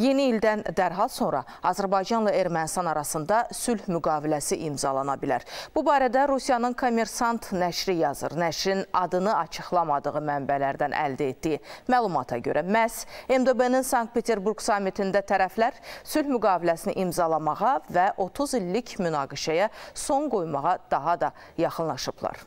Yeni ildən dərhal sonra Azərbaycanla Ermənistan arasında sülh müqaviləsi imzalana bilər. Bu barədə Rusiyanın Kommersant nəşri yazır. Nəşrin adını açıqlamadığı mənbələrdən əldə etdiyi məlumata görə məhz MDB-nin Sankt-Peterburg samitində tərəflər sülh müqaviləsini imzalamağa və 30 illik münaqişəyə son qoymağa daha da yaxınlaşıblar.